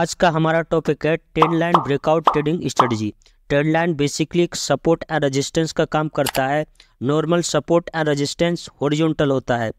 आज का हमारा टॉपिक है trend line breakout trading strategy trade line basically support and resistance का काम करता है normal support and resistance horizontal होता है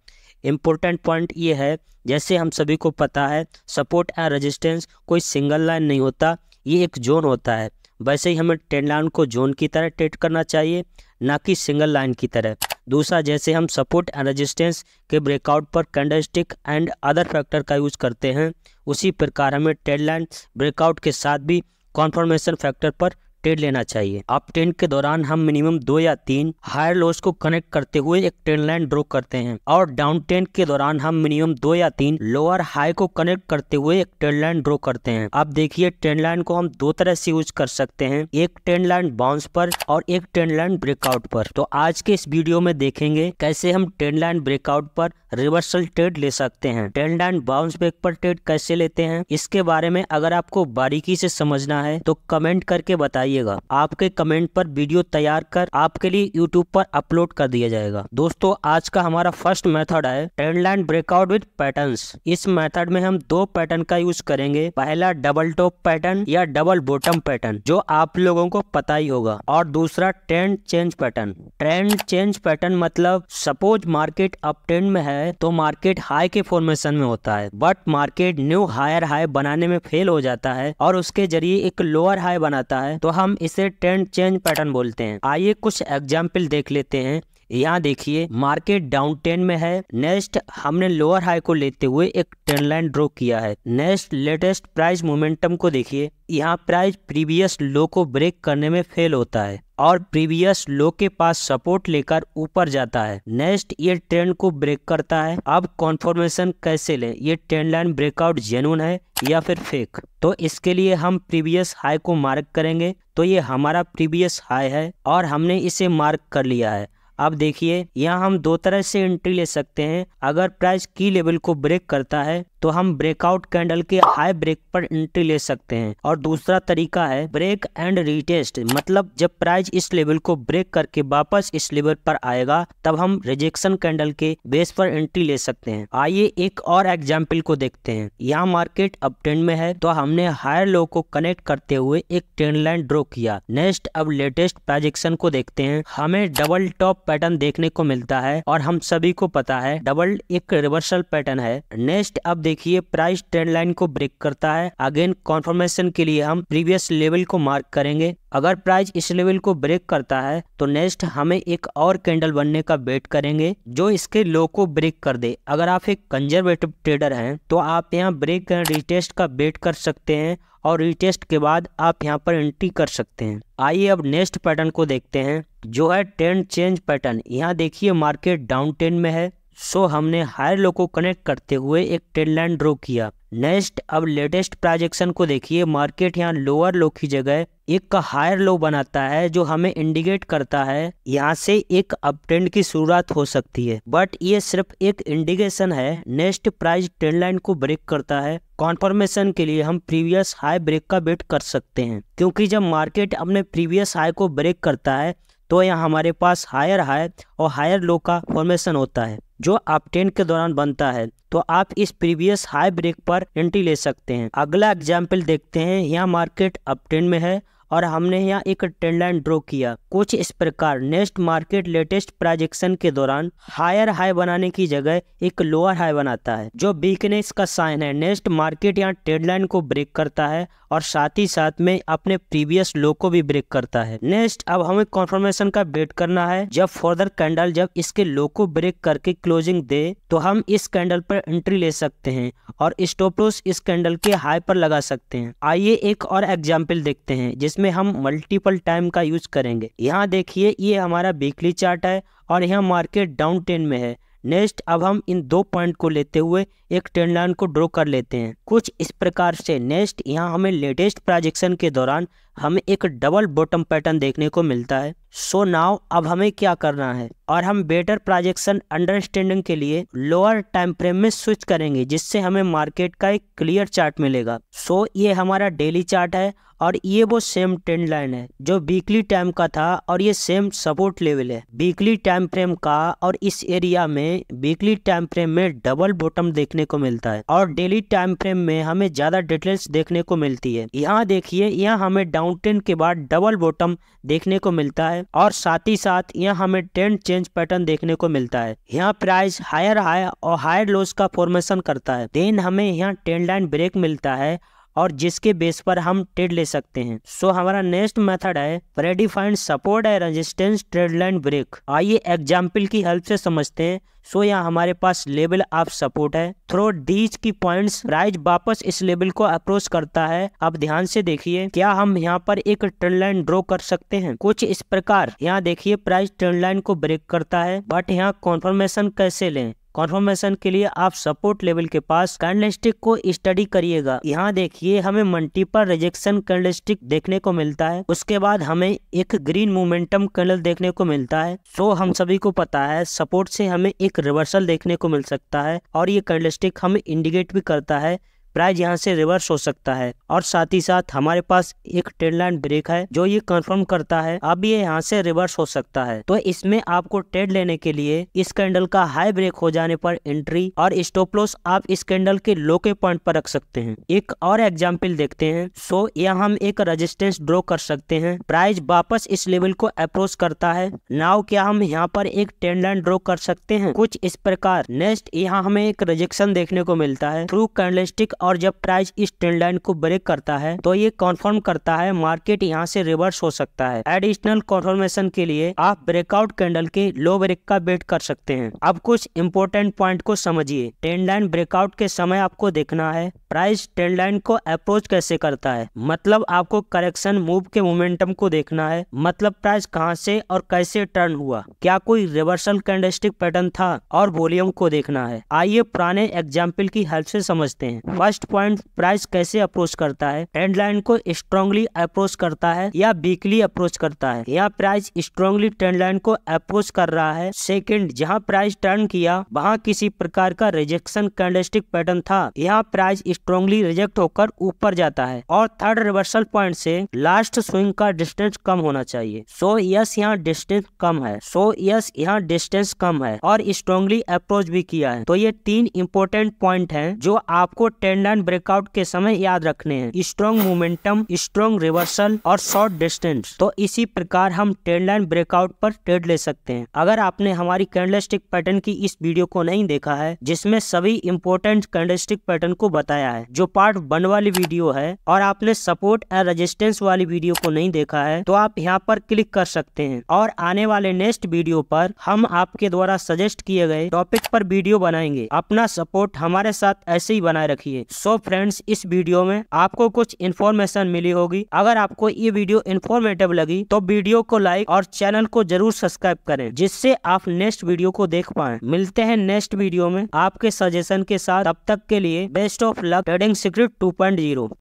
इम्पोर्टेंट पॉइंट ये है जैसे हम सभी को पता है सपोर्ट एंड रेजिस्टेंस कोई सिंगल लाइन नहीं होता ये एक जोन होता है वैसे ही हमें ट्रेंड लाइन को जोन की तरह ट्रेड करना चाहिए ना कि सिंगल लाइन की तरह दूसरा जैसे हम सपोर्ट एंड रेजिस्टेंस के ब्रेकआउट पर कैंडलस्टिक एंड अदर फैक्टर का यूज करते हैं उसी प्रकार हमें टेडलाइन ब्रेकआउट के साथ भी कॉन्फर्मेशन फैक्टर पर ट्रेड लेना चाहिए आप ट्रेंड के दौरान हम मिनिमम दो या तीन हायर लोस को कनेक्ट करते हुए एक ट्रेंड लाइन ड्रॉ करते हैं और डाउन ट्रेंड के दौरान हम मिनिमम दो या तीन लोअर हाई को कनेक्ट करते हुए एक ट्रेंड लाइन ड्रॉ करते हैं आप देखिए ट्रेंड लाइन को हम दो तरह से यूज कर सकते हैं एक ट्रेंड लाइन बाउंस पर और एक ट्रेंड लाइन ब्रेकआउट पर तो आज के इस वीडियो में देखेंगे कैसे हम ट्रेंड लाइन ब्रेकआउट पर रिवर्सल ट्रेड ले सकते हैं ट्रेंड लाइन बाउंस बैक पर ट्रेड कैसे लेते हैं इसके बारे में अगर आपको बारीकी से समझना है तो कमेंट करके बताइए बताइएगा आपके कमेंट पर वीडियो तैयार कर आपके लिए यूट्यूब पर अपलोड कर दिया जाएगा दोस्तों आज का हमारा फर्स्ट मेथड है trend line breakout with pattern इस मेथड में हम दो पैटर्न का यूज करेंगे पहला डबल टॉप पैटर्न या डबल बॉटम पैटर्न जो आप लोगों को पता ही होगा और दूसरा trend change pattern trend change pattern मतलब सपोज मार्केट अप ट्रेंड में है तो मार्केट हाई के फॉर्मेशन में होता है but market new higher high बनाने में फेल हो जाता है और उसके जरिए एक लोअर हाई बनाता है तो हम हम इसे ट्रेंड चेंज पैटर्न बोलते हैं आइए कुछ एग्जाम्पल देख लेते हैं यहाँ देखिए मार्केट डाउन टेन में है नेक्स्ट हमने लोअर हाई को लेते हुए एक ट्रेंड लाइन ड्रॉ किया है नेक्स्ट लेटेस्ट प्राइस मोमेंटम को देखिए यहाँ प्राइस प्रीवियस लो को ब्रेक करने में फेल होता है और प्रीवियस लो के पास सपोर्ट लेकर ऊपर जाता है नेक्स्ट ये ट्रेंड को ब्रेक करता है अब कॉन्फर्मेशन कैसे लें ये ट्रेंड लाइन ब्रेकआउट जेनुअन है या फिर फेक तो इसके लिए हम प्रीवियस हाई को मार्क करेंगे तो ये हमारा प्रीवियस हाई है और हमने इसे मार्क कर लिया है अब देखिए यहाँ हम दो तरह से एंट्री ले सकते हैं अगर प्राइस की लेवल को ब्रेक करता है तो हम ब्रेकआउट कैंडल के हाई ब्रेक पर एंट्री ले सकते हैं और दूसरा तरीका है ब्रेक एंड रिटेस्ट मतलब जब प्राइस इस लेवल को ब्रेक करके वापस इस लेवल पर आएगा तब हम रिजेक्शन कैंडल के बेस पर एंट्री ले सकते हैं आइए एक और एग्जाम्पल को देखते हैं यहाँ मार्केट अब ट्रेंड में है तो हमने हायर लो को कनेक्ट करते हुए एक ट्रेंड लाइन ड्रॉ किया नेक्स्ट अब लेटेस्ट प्रोजेक्शन को देखते हैं हमें डबल टॉप पैटर्न देखने को मिलता है और हम सभी को पता है डबल एक रिवर्सल पैटर्न है नेक्स्ट अब देख देखिए प्राइस ट्रेंड लाइन को ब्रेक करता है अगेन कॉन्फर्मेशन के लिए हम प्रीवियस लेवल को मार्क करेंगे अगर प्राइस इस लेवल को ब्रेक करता है तो नेक्स्ट हमें एक और कैंडल बनने का वेट करेंगे जो इसके लो को ब्रेक कर दे अगर आप एक कंजर्वेटिव ट्रेडर हैं तो आप यहाँ ब्रेक एंड रिटेस्ट का वेट कर सकते हैं और रिटेस्ट के बाद आप यहाँ पर एंट्री कर सकते हैं आइए अब नेक्स्ट पैटर्न को देखते हैं जो है ट्रेंड चेंज पैटर्न यहाँ देखिए मार्केट डाउन ट्रेंड में है सो so, हमने हायर लो को कनेक्ट करते हुए एक ट्रेड लाइन ड्रॉ किया नेक्स्ट अब लेटेस्ट ट्रांजेक्शन को देखिए मार्केट यहाँ लोअर लो की जगह एक का हायर लो बनाता है जो हमें इंडिकेट करता है यहाँ से एक अप ट्रेंड की शुरुआत हो सकती है बट ये सिर्फ एक इंडिकेशन है नेक्स्ट प्राइस ट्रेंड लाइन को ब्रेक करता है कॉन्फर्मेशन के लिए हम प्रीवियस हाई ब्रेक का वेट कर सकते हैं क्योंकि जब मार्केट अपने प्रीवियस हाई को ब्रेक करता है तो यहाँ हमारे पास हायर हाई और हायर लो का फॉर्मेशन होता है जो आपटेन के दौरान बनता है तो आप इस प्रीवियस हाई ब्रेक पर एंट्री ले सकते हैं अगला एग्जाम्पल देखते हैं यहाँ मार्केट अपटेन में है और हमने यहाँ एक ट्रेंड लाइन ड्रॉ किया कुछ इस प्रकार नेक्स्ट मार्केट लेटेस्ट प्रोजेक्शन के दौरान हायर हाई बनाने की जगह एक लोअर हाई बनाता है जो वीकनेस का साइन है नेक्स्ट मार्केट यहाँ ट्रेंड लाइन को ब्रेक करता है और साथ ही साथ में अपने प्रीवियस लो को भी ब्रेक करता है नेक्स्ट अब हमें कॉन्फर्मेशन का वेट करना है जब फर्दर कैंडल जब इसके लो को ब्रेक करके क्लोजिंग दे तो हम इस कैंडल पर एंट्री ले सकते हैं और स्टॉप लॉस इस कैंडल के हाई पर लगा सकते हैं आइए एक और एग्जाम्पल देखते हैं जिसमें इसमें हम मल्टीपल टाइम का यूज करेंगे यहाँ देखिए ये हमारा वीकली चार्ट है और यहाँ मार्केट डाउन ट्रेंड में है नेक्स्ट अब हम इन दो पॉइंट को लेते हुए एक ट्रेंड लाइन को ड्रॉ कर लेते हैं कुछ इस प्रकार से नेक्स्ट यहाँ हमें लेटेस्ट प्रोजेक्शन के दौरान हमें एक डबल बॉटम पैटर्न देखने को मिलता है सो so नाव अब हमें क्या करना है और हम बेटर प्रोजेक्शन अंडरस्टैंडिंग के लिए लोअर टाइम फ्रेम में स्विच करेंगे जिससे हमें मार्केट का एक क्लियर चार्ट मिलेगा सो so ये हमारा डेली चार्ट है और ये वो सेम ट्रेंड लाइन है जो वीकली टाइम का था और ये सेम सपोर्ट लेवल है वीकली टाइम फ्रेम का और इस एरिया में वीकली टाइम फ्रेम में डबल बॉटम देखने को मिलता है और डेली टाइम फ्रेम में हमें ज्यादा डिटेल्स देखने को मिलती है यहाँ देखिए यहाँ हमें डाउन माउंटेन के बाद डबल बॉटम देखने को मिलता है और साथ ही साथ यहाँ हमें ट्रेंड चेंज पैटर्न देखने को मिलता है यहाँ प्राइस हायर हाई और हायर लोस का फॉर्मेशन करता है देन हमें यहाँ ट्रेंड लाइन ब्रेक मिलता है और जिसके बेस पर हम ट्रेड ले सकते हैं सो so, हमारा नेक्स्ट मेथड है predefined support and resistance trade line break आइए एग्जाम्पल की हेल्प से समझते हैं सो so, यहाँ हमारे पास लेवल ऑफ सपोर्ट है थ्रो डीज की पॉइंट्स राइज वापस इस लेवल को अप्रोच करता है आप ध्यान से देखिए क्या हम यहाँ पर एक ट्रेंड लाइन ड्रॉ कर सकते हैं कुछ इस प्रकार यहाँ देखिए प्राइस ट्रेंड लाइन को ब्रेक करता है बट यहाँ कॉन्फर्मेशन कैसे लें कॉन्फर्मेशन के लिए आप सपोर्ट लेवल के पास कैंडलस्टिक को स्टडी करिएगा यहाँ देखिए हमें मल्टीपल रिजेक्शन कैंडलस्टिक देखने को मिलता है उसके बाद हमें एक ग्रीन मोमेंटम कैंडल देखने को मिलता है सो हम सभी को पता है सपोर्ट से हमें एक रिवर्सल देखने को मिल सकता है और ये कैंडलस्टिक हमें इंडिकेट भी करता है प्राइज यहाँ से रिवर्स हो सकता है और साथ ही साथ हमारे पास एक ट्रेड लाइन ब्रेक है जो ये कंफर्म करता है अब ये यहाँ से रिवर्स हो सकता है तो इसमें आपको ट्रेड लेने के लिए इस कैंडल का हाई ब्रेक हो जाने पर एंट्री और स्टॉप लॉस आप इस कैंडल के लो के पॉइंट पर रख सकते हैं एक और एग्जाम्पल देखते हैं सो यहाँ हम एक रजिस्टेंस ड्रॉ कर सकते हैं प्राइस वापस इस लेवल को अप्रोच करता है नाव क्या हम यहाँ पर एक ट्रेंड लाइन ड्रॉ कर सकते हैं कुछ इस प्रकार नेक्स्ट यहाँ हमें एक रिजेक्शन देखने को मिलता है थ्रू कैंडलिस्टिक और जब प्राइस इस ट्रेंड लाइन को ब्रेक करता है तो ये कॉन्फर्म करता है मार्केट यहाँ से रिवर्स हो सकता है एडिशनल कॉन्फर्मेशन के लिए आप ब्रेकआउट कैंडल के लो ब्रेक का वेट कर सकते हैं अब कुछ इम्पोर्टेंट पॉइंट को समझिए ट्रेंड लाइन ब्रेकआउट के समय आपको देखना है प्राइस ट्रेंड लाइन को अप्रोच कैसे करता है मतलब आपको करेक्शन मूव के मोमेंटम को देखना है मतलब प्राइस कहाँ से और कैसे टर्न हुआ क्या कोई रिवर्सल कैंडलस्टिक पैटर्न था और वॉल्यूम को देखना है आइए पुराने एग्जाम्पल की हेल्प से समझते हैं फर्स्ट पॉइंट प्राइस कैसे अप्रोच करता है ट्रेंड लाइन को स्ट्रांगली अप्रोच करता है या वीकली अप्रोच करता है यहाँ प्राइस स्ट्रांगली ट्रेंड लाइन को अप्रोच कर रहा है सेकंड जहाँ प्राइस टर्न किया वहाँ किसी प्रकार का रिजेक्शन कैंडलस्टिक पैटर्न था यहाँ प्राइस स्ट्रांगली रिजेक्ट होकर ऊपर जाता है और थर्ड रिवर्सल पॉइंट से लास्ट स्विंग का डिस्टेंस कम होना चाहिए सो यस यहाँ डिस्टेंस कम है सो यस यहाँ डिस्टेंस कम है और स्ट्रांगली अप्रोच भी किया है तो ये तीन इम्पोर्टेंट पॉइंट है जो आपको ट्रेंड लाइन ब्रेकआउट के समय याद रखने हैं स्ट्रॉन्ग मोमेंटम स्ट्रॉन्ग रिवर्सल और शॉर्ट डिस्टेंस तो इसी प्रकार हम ट्रेंड लाइन ब्रेकआउट पर ट्रेड ले सकते हैं अगर आपने हमारी कैंडलस्टिक पैटर्न की इस वीडियो को नहीं देखा है जिसमें सभी इम्पोर्टेंट कैंडलस्टिक पैटर्न को बताया है जो पार्ट वन वाली वीडियो है और आपने सपोर्ट एंड रजिस्टेंस वाली वीडियो को नहीं देखा है तो आप यहाँ पर क्लिक कर सकते हैं और आने वाले नेक्स्ट वीडियो पर हम आपके द्वारा सजेस्ट किए गए टॉपिक पर वीडियो बनाएंगे अपना सपोर्ट हमारे साथ ऐसे ही बनाए रखिए सो फ्रेंड्स इस वीडियो में आपको कुछ इन्फॉर्मेशन मिली होगी अगर आपको ये वीडियो इन्फॉर्मेटिव लगी तो वीडियो को लाइक और चैनल को जरूर सब्सक्राइब करें जिससे आप नेक्स्ट वीडियो को देख पाए मिलते हैं नेक्स्ट वीडियो में आपके सजेशन के साथ अब तक के लिए best of luck trading secret to